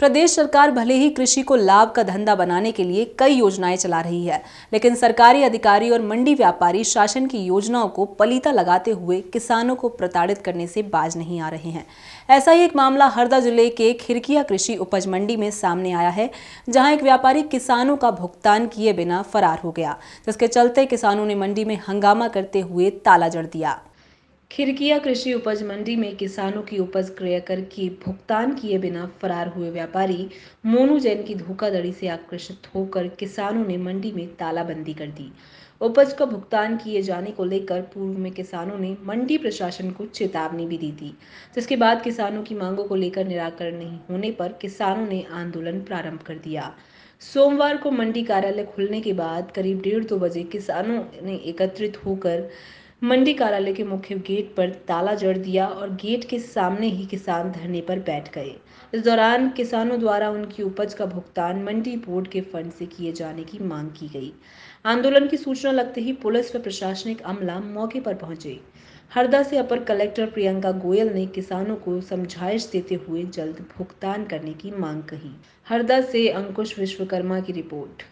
प्रदेश सरकार भले ही कृषि को लाभ का धंधा बनाने के लिए कई योजनाएं चला रही है लेकिन सरकारी अधिकारी और मंडी व्यापारी शासन की योजनाओं को पलीता लगाते हुए किसानों को प्रताड़ित करने से बाज नहीं आ रहे हैं ऐसा ही एक मामला हरदा जिले के खिरकिया कृषि उपज मंडी में सामने आया है जहां एक व्यापारी किसानों का भुगतान किए बिना फरार हो गया जिसके चलते किसानों ने मंडी में हंगामा करते हुए ताला जड़ दिया खिरकिया कृषि उपज मंडी में किसानों की उपज क्रय कर की भुगतान किए बिना फरार हुए व्यापारी मोनू जैन की धोखाधड़ी से आकर्षित होकर किसानों ने मंडी में तालाबंदी कर दी उपज का भुगतान किए जाने को लेकर पूर्व में किसानों ने मंडी प्रशासन को चेतावनी भी दी थी जिसके बाद किसानों की मांगों को लेकर निराकरण नहीं होने पर किसानों ने आंदोलन प्रारंभ कर दिया सोमवार को मंडी कार्यालय खुलने के बाद करीब डेढ़ दो बजे किसानों ने एकत्रित होकर मंडी कार्यालय के मुख्य गेट पर ताला जड़ दिया और गेट के सामने ही किसान धरने पर बैठ गए इस दौरान किसानों द्वारा उनकी उपज का भुगतान मंडी बोर्ड के फंड से किए जाने की मांग की गई आंदोलन की सूचना लगते ही पुलिस व प्रशासनिक अमला मौके पर पहुंचे हरदा से अपर कलेक्टर प्रियंका गोयल ने किसानों को समझाइश देते हुए जल्द भुगतान करने की मांग कही हरदा से अंकुश विश्वकर्मा की रिपोर्ट